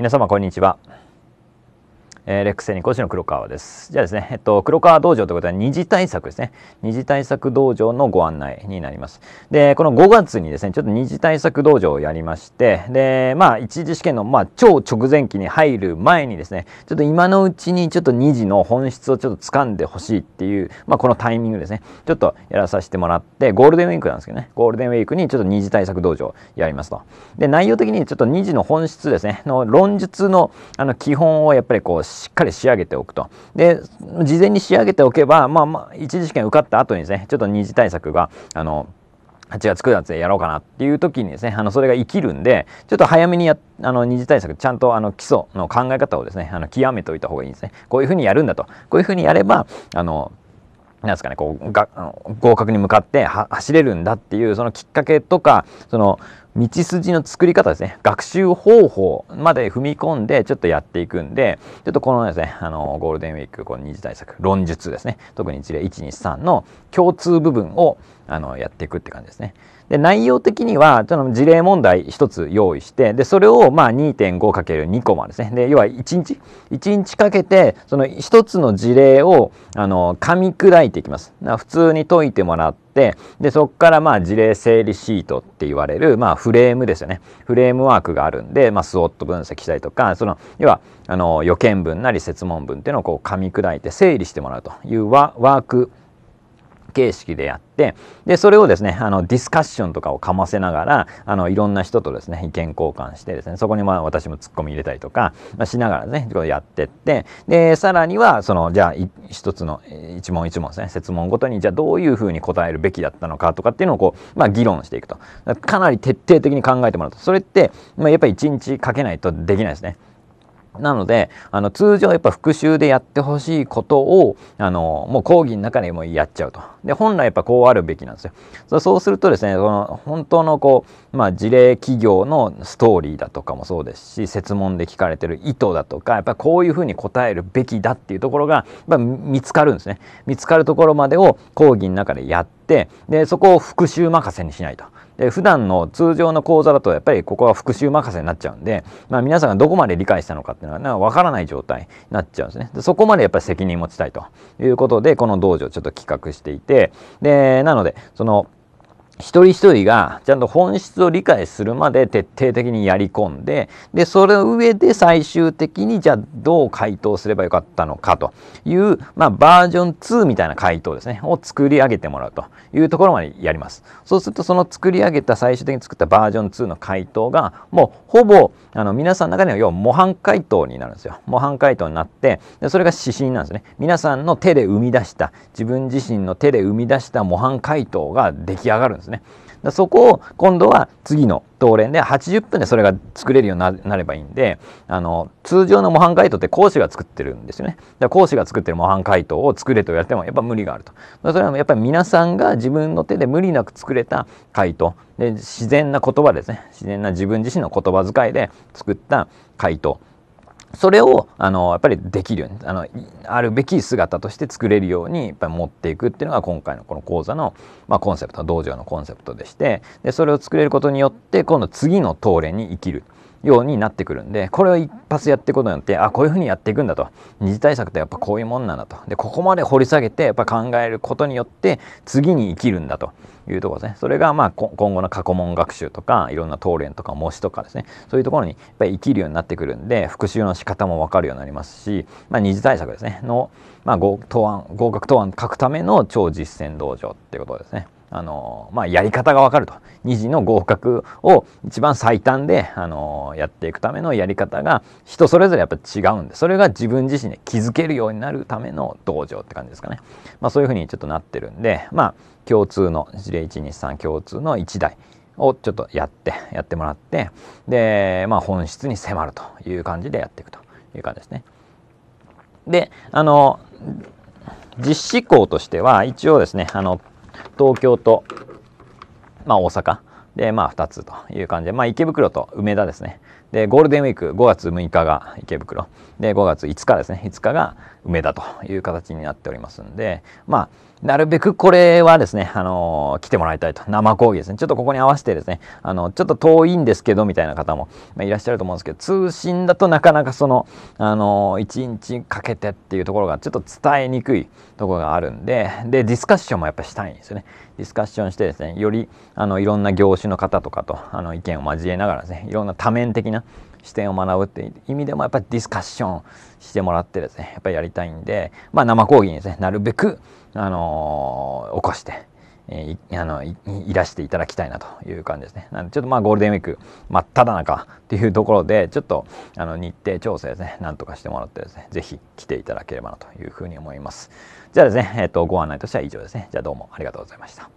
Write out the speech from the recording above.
皆様こんにちはえー、レックスニ講師の黒川です。じゃあですね、えっと、黒川道場ということは二次対策ですね。二次対策道場のご案内になります。で、この5月にですね、ちょっと二次対策道場をやりまして、で、まあ、一次試験の、まあ、超直前期に入る前にですね、ちょっと今のうちにちょっと二次の本質をちょっと掴んでほしいっていう、まあ、このタイミングですね、ちょっとやらさせてもらって、ゴールデンウィークなんですけどね、ゴールデンウィークにちょっと二次対策道場やりますと。で、内容的にちょっと二次の本質ですね、の論述のあの基本をやっぱりこう、しっかり仕上げておくとで事前に仕上げておけば、まあ、まあ一次試験受かった後にですねちょっと二次対策があの8月9月でやろうかなっていう時にですねあのそれが生きるんでちょっと早めにやあの二次対策ちゃんとあの基礎の考え方をですねあの極めておいた方がいいんですねこういうふうにやるんだとこういうふうにやればあのなんですかね、こうが合格に向かって走れるんだっていうそのきっかけとかその道筋の作り方ですね学習方法まで踏み込んでちょっとやっていくんでちょっとこのですねあのゴールデンウィークこの二次対策論述ですね特に事例123の共通部分をあのやっていくって感じですね。で内容的にはその事例問題1つ用意してでそれをまあ 2.5×2 コマですねで要は1日1日かけてその1つの事例をあの噛み砕いていきます。普通に解いてもらってでそこからまあ事例整理シートって言われる、まあ、フレームですよねフレームワークがあるんで、まあ、スウォット分析したりとかその要はあの予見文なり説問文っていうのをこう噛み砕いて整理してもらうというワワーク形式でやってでそれをですねあのディスカッションとかをかませながらあのいろんな人とですね意見交換してですねそこにまあ私もツッコミ入れたりとか、まあ、しながらねこうやってってでさらにはそのじゃあ一つの一問一問ですね設問ごとにじゃあどういうふうに答えるべきだったのかとかっていうのをこう、まあ、議論していくとかなり徹底的に考えてもらうとそれって、まあ、やっぱり1日かけないとできないですね。なので、あの、通常やっぱ復習でやってほしいことを、あの、もう講義の中でもやっちゃうと。で、本来やっぱこうあるべきなんですよ。そうするとですね、その、本当のこう、まあ、事例企業のストーリーだとかもそうですし、設問で聞かれてる意図だとか、やっぱこういうふうに答えるべきだっていうところが、やっぱ見つかるんですね。見つかるところまでを講義の中でやって、で、そこを復習任せにしないと。で普段の通常の講座だとやっぱりここは復習任せになっちゃうんで、まあ、皆さんがどこまで理解したのかっていうのは分からない状態になっちゃうんですねでそこまでやっぱり責任持ちたいということでこの道場ちょっと企画していてでなのでその一人一人がちゃんと本質を理解するまで徹底的にやり込んででそれの上で最終的にじゃあどう回答すればよかったのかという、まあ、バージョン2みたいな回答ですねを作り上げてもらうというところまでやりますそうするとその作り上げた最終的に作ったバージョン2の回答がもうほぼあの皆さんの中では要は模範回答になるんですよ模範回答になってでそれが指針なんですね皆さんの手で生み出した自分自身の手で生み出した模範回答が出来上がるんですですね。だそこを今度は次の当連で80分でそれが作れるようになればいいんであの通常の模範解答って講師が作ってるんですよね。だ講師が作ってる模範解答を作れと言われてもやっぱ無理があると。それはやっぱり皆さんが自分の手で無理なく作れた回答で自然な言葉ですね自然な自分自身の言葉遣いで作った回答それをあのやっぱりできるようにあのあるべき姿として作れるようにやっぱり持っていくっていうのが今回のこの講座の、まあ、コンセプト道場のコンセプトでしてでそれを作れることによって今度次の東レに生きる。ようになってくるんでこれを一発やっていくことによってあこういうふうにやっていくんだと二次対策ってやっぱこういうもんなんだとでここまで掘り下げてやっぱ考えることによって次に生きるんだというところですねそれがまあ今後の過去問学習とかいろんな答練とか模試とかですねそういうところにやっぱり生きるようになってくるんで復習の仕方も分かるようになりますし、まあ、二次対策ですねの、まあ、合答案合格答案書くための超実践道場っていうことですね。あの、まあ、やり方がわかると。2次の合格を一番最短で、あの、やっていくためのやり方が人それぞれやっぱ違うんで、それが自分自身で気づけるようになるための道場って感じですかね。まあ、そういうふうにちょっとなってるんで、まあ、共通の事例123共通の1台をちょっとやって、やってもらって、で、まあ、本質に迫るという感じでやっていくという感じですね。で、あの、実施校としては一応ですねあの東京と、まあ、大阪で、まあ、2つという感じで、まあ、池袋と梅田ですねでゴールデンウィーク5月6日が池袋で5月5日ですね5日が梅田という形になっておりますんでまあなるべくこれはですね、あのー、来てもらいたいと。生講義ですね。ちょっとここに合わせてですね、あの、ちょっと遠いんですけど、みたいな方も、まあ、いらっしゃると思うんですけど、通信だとなかなかその、あのー、1日かけてっていうところが、ちょっと伝えにくいところがあるんで、で、ディスカッションもやっぱしたいんですよね。ディスカッションしてですね、より、あの、いろんな業種の方とかと、あの、意見を交えながらですね、いろんな多面的な視点を学ぶっていう意味でもやっぱりディスカッションしてもらってですねやっぱりやりたいんで、まあ、生講義にですねなるべく、あのー、起こして。えあのいらしていただきたいなという感じですね。なんでちょっとまあゴールデンウィーク真っ只中っていうところでちょっとあの日程調整ですねなんとかしてもらってですね是非来ていただければなというふうに思います。じゃあですね、えっと、とご案内としては以上ですね。じゃあどうもありがとうございました。